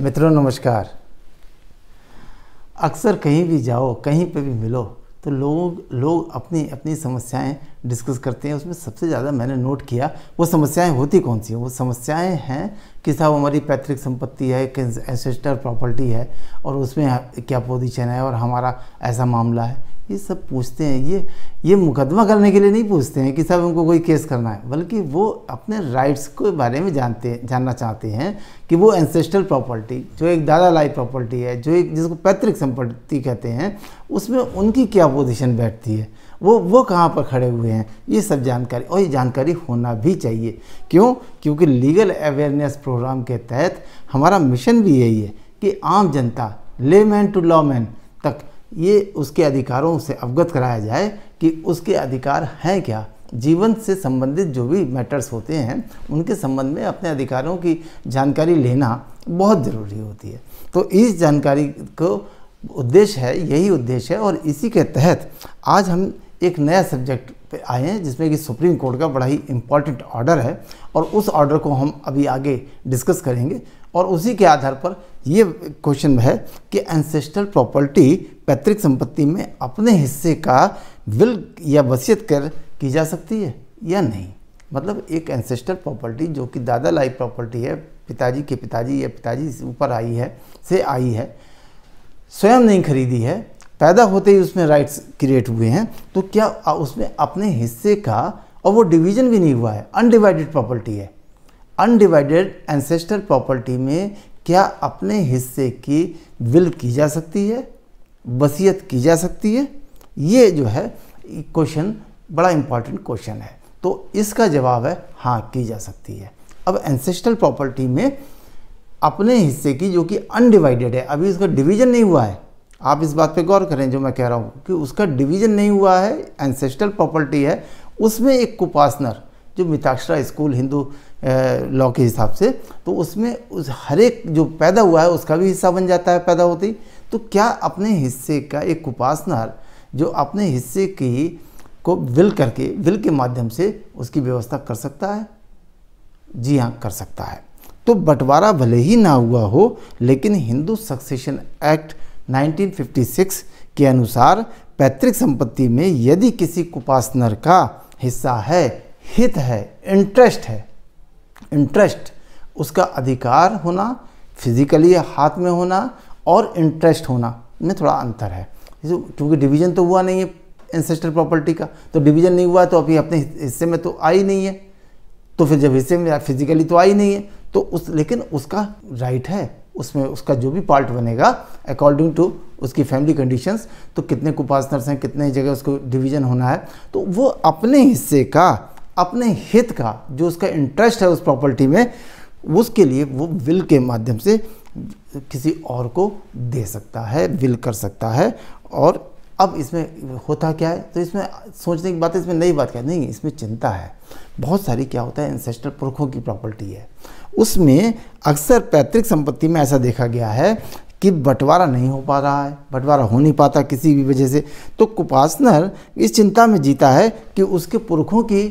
मित्रों नमस्कार अक्सर कहीं भी जाओ कहीं पे भी मिलो तो लोग लोग अपनी अपनी समस्याएं डिस्कस करते हैं उसमें सबसे ज़्यादा मैंने नोट किया वो समस्याएं होती कौन सी हैं वो समस्याएं हैं कि साहब हमारी पैतृक संपत्ति है एसेस्टर प्रॉपर्टी है और उसमें क्या पोजीशन है और हमारा ऐसा मामला है ये सब पूछते हैं ये ये मुकदमा करने के लिए नहीं पूछते हैं कि साहब उनको कोई केस करना है बल्कि वो अपने राइट्स के बारे में जानते जानना चाहते हैं कि वो एंसेस्ट्रल प्रॉपर्टी जो एक दादा लाई प्रॉपर्टी है जो एक जिसको पैतृक संपत्ति कहते हैं उसमें उनकी क्या पोजिशन बैठती है वो वो कहाँ पर खड़े हुए हैं ये सब जानकारी और ये जानकारी होना भी चाहिए क्यों क्योंकि लीगल अवेयरनेस प्रोग्राम के तहत हमारा मिशन भी यही है कि आम जनता ले मैन टू लॉ मैन तक ये उसके अधिकारों से अवगत कराया जाए कि उसके अधिकार हैं क्या जीवन से संबंधित जो भी मैटर्स होते हैं उनके संबंध में अपने अधिकारों की जानकारी लेना बहुत ज़रूरी होती है तो इस जानकारी को उद्देश्य है यही उद्देश्य है और इसी के तहत आज हम एक नया सब्जेक्ट पे आए हैं जिसमें कि सुप्रीम कोर्ट का बड़ा ही इम्पॉर्टेंट ऑर्डर है और उस ऑर्डर को हम अभी आगे डिस्कस करेंगे और उसी के आधार पर ये क्वेश्चन है कि एंसेस्टर प्रॉपर्टी पैतृक संपत्ति में अपने हिस्से का विल या वसीयत कर की जा सकती है या नहीं मतलब एक एंसेस्टर प्रॉपर्टी जो कि दादा लाई प्रॉपर्टी है पिताजी के पिताजी या पिताजी से ऊपर आई है से आई है स्वयं नहीं खरीदी है पैदा होते ही उसमें राइट्स क्रिएट हुए हैं तो क्या उसमें अपने हिस्से का और वो डिवीजन भी नहीं हुआ है अनडिवाइडेड प्रॉपर्टी है अनडिवाइडेड एंसेस्टर प्रॉपर्टी में क्या अपने हिस्से की विल की जा सकती है वसीयत की जा सकती है ये जो है क्वेश्चन बड़ा इंपॉर्टेंट क्वेश्चन है तो इसका जवाब है हाँ की जा सकती है अब एंसेस्टर प्रॉपर्टी में अपने हिस्से की जो कि अनडिवाइडेड है अभी इसका डिवीजन नहीं हुआ है आप इस बात पे गौर करें जो मैं कह रहा हूँ कि उसका डिवीजन नहीं हुआ है एंसेस्ट्रल प्रॉपर्टी है उसमें एक कुपासनर जो मिताक्षरा स्कूल हिंदू लॉ के हिसाब से तो उसमें उस हर एक जो पैदा हुआ है उसका भी हिस्सा बन जाता है पैदा होती तो क्या अपने हिस्से का एक उपासनहर जो अपने हिस्से की को विल करके विल के माध्यम से उसकी व्यवस्था कर सकता है जी हाँ कर सकता है तो बंटवारा भले ही ना हुआ हो लेकिन हिंदू सक्सेशन एक्ट 1956 के अनुसार पैतृक संपत्ति में यदि किसी कुपासनर का हिस्सा है हित है इंटरेस्ट है इंटरेस्ट उसका अधिकार होना फिजिकली हाथ में होना और इंटरेस्ट होना में थोड़ा अंतर है क्योंकि डिवीजन तो हुआ नहीं है इंसेस्टर प्रॉपर्टी का तो डिवीजन नहीं हुआ तो अभी अपने हिस्से में तो आई नहीं है तो फिर जब हिस्से में फिजिकली तो आई नहीं है तो उस लेकिन उसका राइट है उसमें उसका जो भी पार्ट बनेगा अकॉर्डिंग टू उसकी फैमिली कंडीशंस तो कितने कुपासनर्स हैं कितने जगह उसको डिवीजन होना है तो वो अपने हिस्से का अपने हित का जो उसका इंटरेस्ट है उस प्रॉपर्टी में उसके लिए वो विल के माध्यम से किसी और को दे सकता है विल कर सकता है और अब इसमें होता क्या है तो इसमें सोचने की बात है इसमें नई बात क्या नहीं इसमें चिंता है बहुत सारी क्या होता है इंसेस्टर पुरखों की प्रॉपर्टी है उसमें अक्सर पैतृक संपत्ति में ऐसा देखा गया है कि बंटवारा नहीं हो पा रहा है बंटवारा हो नहीं पाता किसी भी वजह से तो कुपासनर इस चिंता में जीता है कि उसके पुरखों की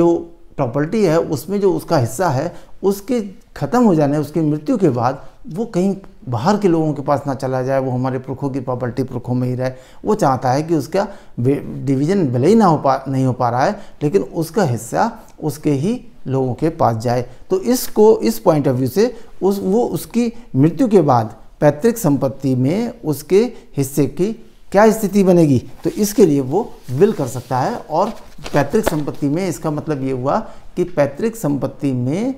जो प्रॉपर्टी है उसमें जो उसका हिस्सा है उसके ख़त्म हो जाने उसकी मृत्यु के बाद वो कहीं बाहर के लोगों के पास ना चला जाए वो हमारे पुरखों की प्रॉपर्टी पुरखों में ही रहे वो चाहता है कि उसका डिवीज़न भले ही ना हो पा नहीं हो पा रहा है लेकिन उसका हिस्सा उसके ही लोगों के पास जाए तो इसको इस पॉइंट ऑफ व्यू से उस वो उसकी मृत्यु के बाद पैतृक संपत्ति में उसके हिस्से की क्या स्थिति बनेगी तो इसके लिए वो विल कर सकता है और पैतृक संपत्ति में इसका मतलब ये हुआ कि पैतृक संपत्ति में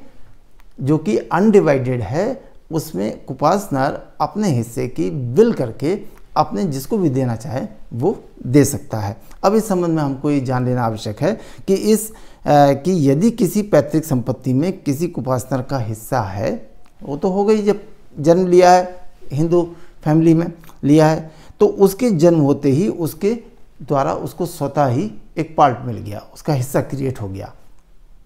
जो कि अनडिवाइडेड है उसमें कुपासनर अपने हिस्से की बिल करके अपने जिसको भी देना चाहे वो दे सकता है अब इस संबंध में हमको ये जान लेना आवश्यक है कि इस आ, कि यदि किसी पैतृक संपत्ति में किसी कुपासनर का हिस्सा है वो तो हो गई जब जन्म लिया है हिंदू फैमिली में लिया है तो उसके जन्म होते ही उसके द्वारा उसको स्वतः ही एक पार्ट मिल गया उसका हिस्सा क्रिएट हो गया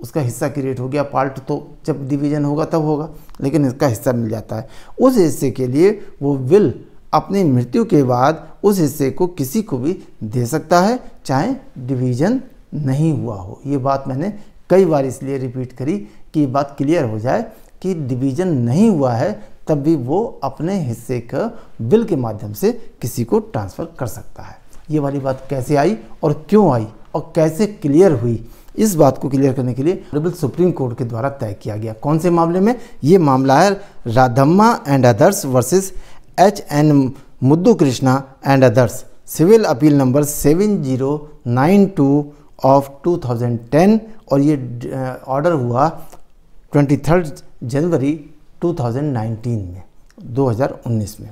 उसका हिस्सा क्रिएट हो गया पार्ट तो जब डिवीजन होगा तब होगा लेकिन इसका हिस्सा मिल जाता है उस हिस्से के लिए वो विल अपनी मृत्यु के बाद उस हिस्से को किसी को भी दे सकता है चाहे डिवीजन नहीं हुआ हो ये बात मैंने कई बार इसलिए रिपीट करी कि ये बात क्लियर हो जाए कि डिवीजन नहीं हुआ है तब भी वो अपने हिस्से का बिल के माध्यम से किसी को ट्रांसफ़र कर सकता है ये वाली बात कैसे आई और क्यों आई और कैसे क्लियर हुई इस बात को क्लियर करने के लिए ऑनरेबल सुप्रीम कोर्ट के द्वारा तय किया गया कौन से मामले में ये मामला है Radhamma and others versus H N Muddu Krishna and others civil appeal number seven zero nine two of 2010 और ये ऑर्डर हुआ 23 जनवरी 2019 में 2019 में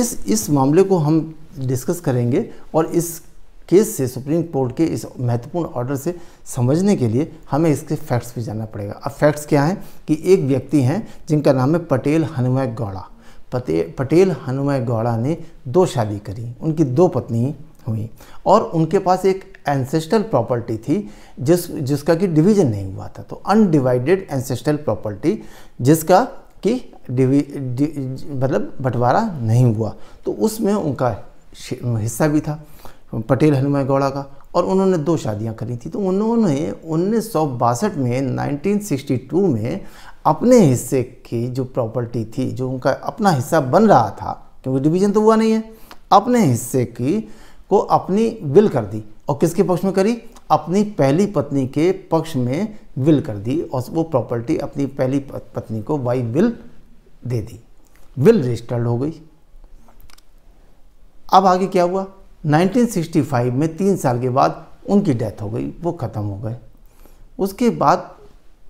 इस इस मामले को हम डिस्कस करेंगे और इस केस से सुप्रीम कोर्ट के इस महत्वपूर्ण ऑर्डर से समझने के लिए हमें इसके फैक्ट्स भी जानना पड़ेगा अब फैक्ट्स क्या हैं कि एक व्यक्ति हैं जिनका नाम है पटेल हनुमय गौड़ा पते पटेल हनुमय गौड़ा ने दो शादी करी उनकी दो पत्नी हुई और उनके पास एक एंसेस्ट्रल प्रॉपर्टी थी जिस जिसका कि डिवीजन नहीं हुआ था तो अनडिवाइडेड एंसेस्ट्रल प्रॉपर्टी जिसका कि मतलब बंटवारा नहीं हुआ तो उसमें उनका हिस्सा भी था पटेल हनुमा गौड़ा का और उन्होंने दो शादियां करी थी तो उन्होंने उन्नीस में 1962 में अपने हिस्से की जो प्रॉपर्टी थी जो उनका अपना हिस्सा बन रहा था क्योंकि डिवीजन तो हुआ नहीं है अपने हिस्से की को अपनी विल कर दी और किसके पक्ष में करी अपनी पहली पत्नी के पक्ष में विल कर दी और वो प्रॉपर्टी अपनी पहली पत्नी को वाई विल दे दी विल रजिस्टर्ड हो गई अब आगे क्या हुआ 1965 में तीन साल के बाद उनकी डेथ हो गई वो ख़त्म हो गए उसके बाद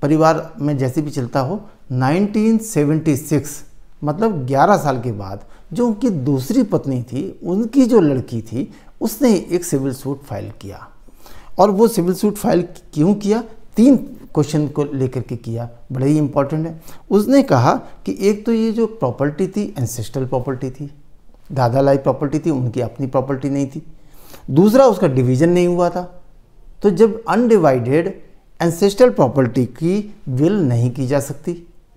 परिवार में जैसे भी चलता हो 1976 मतलब 11 साल के बाद जो उनकी दूसरी पत्नी थी उनकी जो लड़की थी उसने एक सिविल सूट फाइल किया और वो सिविल सूट फाइल क्यों किया तीन क्वेश्चन को लेकर के किया बड़े ही इम्पॉर्टेंट है उसने कहा कि एक तो ये जो प्रॉपर्टी थी एंसेस्ट्रल प्रॉपर्टी थी दादा लाई प्रॉपर्टी थी उनकी अपनी प्रॉपर्टी नहीं थी दूसरा उसका डिवीज़न नहीं हुआ था तो जब अनडिवाइडेड एंसेस्ट्रल प्रॉपर्टी की विल नहीं की जा सकती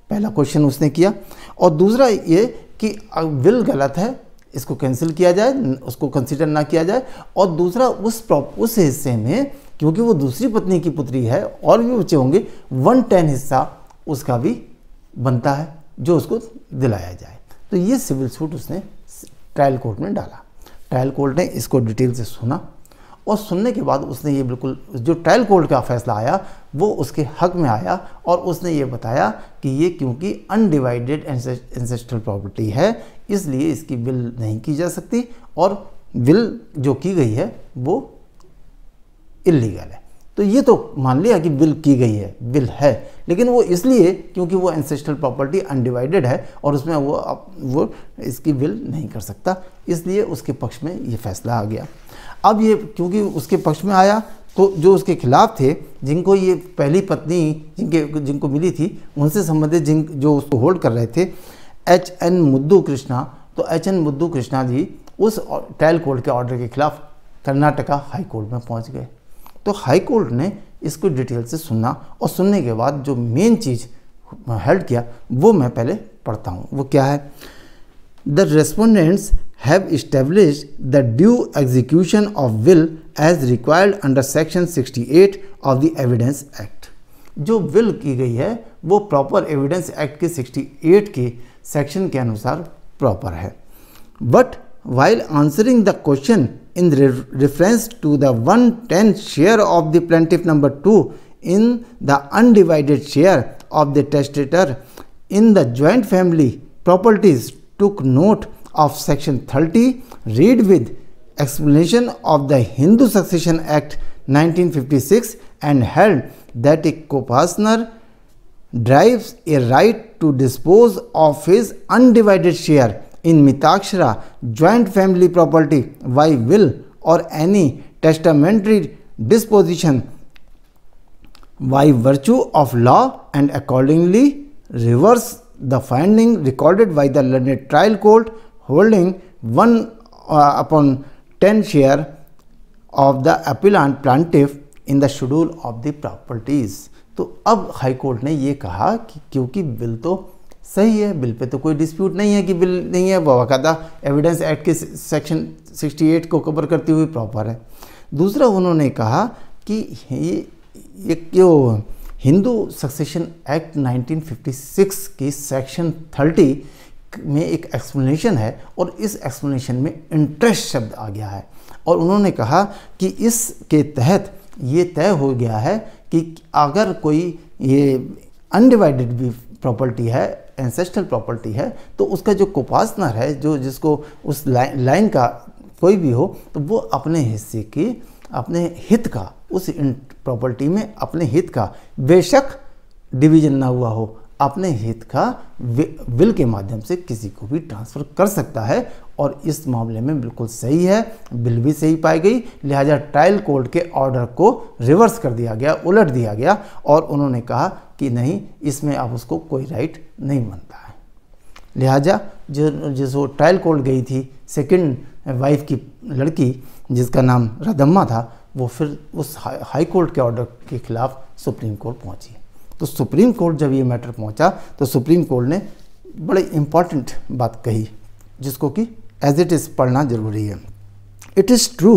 पहला क्वेश्चन उसने किया और दूसरा ये कि विल गलत है इसको कैंसिल किया जाए उसको कंसिडर ना किया जाए और दूसरा उस उस हिस्से में क्योंकि वो दूसरी पत्नी की पुत्री है और भी बच्चे होंगे वन टेन हिस्सा उसका भी बनता है जो उसको दिलाया जाए तो ये सिविल सूट उसने ट्रायल कोर्ट में डाला ट्रायल कोर्ट ने इसको डिटेल से सुना और सुनने के बाद उसने ये बिल्कुल जो ट्रायल कोर्ट का फैसला आया वो उसके हक में आया और उसने ये बताया कि ये क्योंकि अनडिवाइडेड एंसेस्ट्रल प्रॉपर्टी है इसलिए इसकी बिल नहीं की जा सकती और बिल जो की गई है वो इलीगल है तो ये तो मान लिया कि बिल की गई है बिल है लेकिन वो इसलिए क्योंकि वो एंसेस्ट्रल प्रॉपर्टी अनडिवाइडेड है और उसमें वो वो इसकी विल नहीं कर सकता इसलिए उसके पक्ष में ये फैसला आ गया अब ये क्योंकि उसके पक्ष में आया तो जो उसके खिलाफ थे जिनको ये पहली पत्नी जिनके जिनको मिली थी उनसे संबंधित जिन जो उसको होल्ड कर रहे थे एच एन मुद्दू कृष्णा तो एच एन मुद्दू कृष्णा जी उस ट्रायल कोर्ट के ऑर्डर के खिलाफ कर्नाटका हाई कोर्ट में पहुंच गए तो हाई कोर्ट ने इसको डिटेल से सुनना और सुनने के बाद जो मेन चीज़ हेल्ड किया वो मैं पहले पढ़ता हूँ वो क्या है the respondents have establish the due execution of will as required under section 68 of the evidence act जो विल की गई है वो प्रॉपर एविडेंस एक्ट के 68 के सेक्शन के अनुसार प्रॉपर है but while answering the question in reference to the 110th share of the plaintiff number 2 in the undivided share of the testator in the joint family properties took note of section 30 read with explanation of the Hindu Succession Act 1956 and held that a co-partner drives a right to dispose of his undivided share in Mitakshara joint family property by will or any testamentary disposition by virtue of law and accordingly reverse the finding recorded by the learned trial court holding one upon ten share of the and plaintiff in the schedule of the properties तो अब high court ने ये कहा कि क्योंकि bill तो सही है बिल पे तो कोई डिस्प्यूट नहीं है कि बिल नहीं है बाकायदा एविडेंस एक्ट के सेक्शन 68 को कवर करती हुई प्रॉपर है दूसरा उन्होंने कहा कि ये ये हिंदू सक्सेशन एक्ट 1956 की सेक्शन 30 में एक एक्सप्लेनेशन है और इस एक्सप्लेनेशन में इंटरेस्ट शब्द आ गया है और उन्होंने कहा कि इसके तहत ये तय हो गया है कि अगर कोई ये अनडिवाइडेड प्रॉपर्टी है एंसेस्ट्रल प्रॉपर्टी है तो उसका जो कोपासनर है जो जिसको उस लाइन लाइन का कोई भी हो तो वो अपने हिस्से की अपने हित का उस प्रॉपर्टी में अपने हित का बेशक डिवीजन ना हुआ हो अपने हित का विल के माध्यम से किसी को भी ट्रांसफ़र कर सकता है और इस मामले में बिल्कुल सही है बिल भी सही पाई गई लिहाजा ट्रायल कोर्ट के ऑर्डर को रिवर्स कर दिया गया उलट दिया गया और उन्होंने कहा कि नहीं इसमें आप उसको कोई राइट नहीं मानता है लिहाजा जो जिस वो ट्रायल कोर्ट गई थी सेकंड वाइफ की लड़की जिसका नाम रदम्मा था वो फिर उस हा, हाई कोर्ट के ऑर्डर के खिलाफ सुप्रीम कोर्ट पहुंची तो सुप्रीम कोर्ट जब ये मैटर पहुंचा तो सुप्रीम कोर्ट ने बड़े इम्पॉर्टेंट बात कही जिसको कि As it इज़ पढ़ना जरूरी है it is true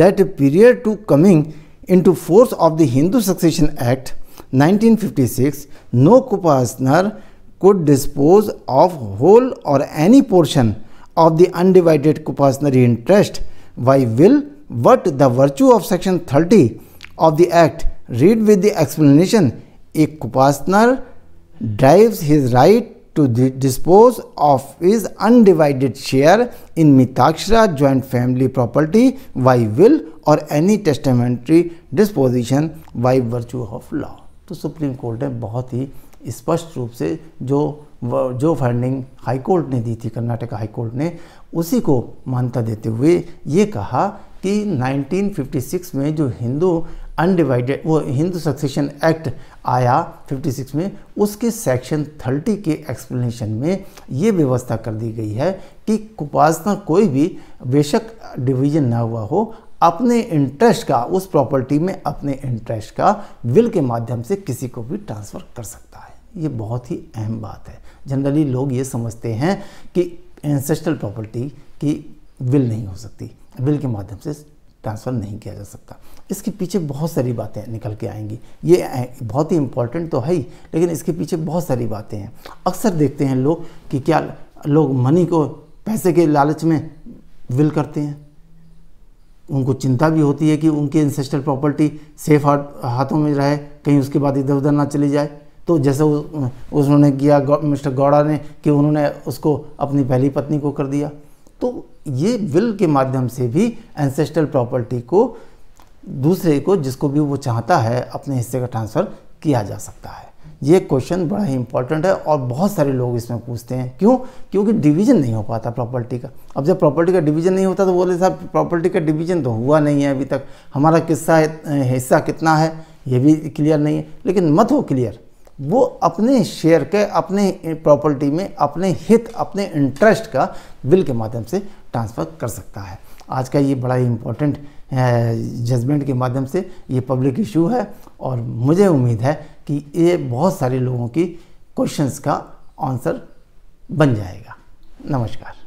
that prior to coming into force of the Hindu Succession Act 1956, no Kupasnar could dispose of whole or any portion of the undivided Kupasnari interest by will, but the virtue of section 30 of the Act read with the explanation a Kupasnar derives his right to dispose of his undivided share in Mitakshara joint family property by will or any testamentary disposition by virtue of law. तो Supreme Court ने बहुत ही स्पष्ट रूप से जो जो funding high court ने दी थी कर्नाटक हाई कोर्ट ने उसी को मान्यता देते हुए ये कहा कि 1956 में जो हिंदू अनडिवाइडेड वो हिंदू सक्सेशन एक्ट आया 56 में उसके सेक्शन 30 के एक्सप्लेनेशन में ये व्यवस्था कर दी गई है कि उपासना कोई भी बेशक डिवीजन ना हुआ हो अपने इंटरेस्ट का उस प्रॉपर्टी में अपने इंटरेस्ट का विल के माध्यम से किसी को भी ट्रांसफ़र कर सकता है ये बहुत ही अहम बात है जनरली लोग ये समझते हैं कि एंसेस्ट्रल प्रॉपर्टी की विल नहीं हो सकती बिल के माध्यम से ट्रांसफ़र नहीं किया जा सकता इसके पीछे बहुत सारी बातें निकल के आएंगी ये बहुत ही इम्पॉर्टेंट तो है ही लेकिन इसके पीछे बहुत सारी बातें हैं अक्सर देखते हैं लोग कि क्या लोग मनी को पैसे के लालच में विल करते हैं उनको चिंता भी होती है कि उनकी इंसेस्टल प्रॉपर्टी सेफ हाथों में रहे कहीं उसके बाद इधर उधर ना चली जाए तो जैसे उस, उन्होंने किया मिस्टर गौड़ा ने कि उन्होंने उसको अपनी पहली पत्नी को कर दिया तो ये विल के माध्यम से भी एंसेस्ट्रल प्रॉपर्टी को दूसरे को जिसको भी वो चाहता है अपने हिस्से का ट्रांसफ़र किया जा सकता है ये क्वेश्चन बड़ा ही इंपॉर्टेंट है और बहुत सारे लोग इसमें पूछते हैं क्यों क्योंकि डिवीजन नहीं हो पाता प्रॉपर्टी का अब जब प्रॉपर्टी का डिवीजन नहीं होता तो बोले साहब प्रॉपर्टी का डिवीजन तो हुआ नहीं है अभी तक हमारा किस्सा हिस्सा कितना है ये भी क्लियर नहीं है लेकिन मत हो क्लियर वो अपने शेयर के अपने प्रॉपर्टी में अपने हित अपने इंटरेस्ट का बिल के माध्यम से ट्रांसफ़र कर सकता है आज का ये बड़ा ही इम्पोर्टेंट जजमेंट के माध्यम से ये पब्लिक इशू है और मुझे उम्मीद है कि ये बहुत सारे लोगों की क्वेश्चंस का आंसर बन जाएगा नमस्कार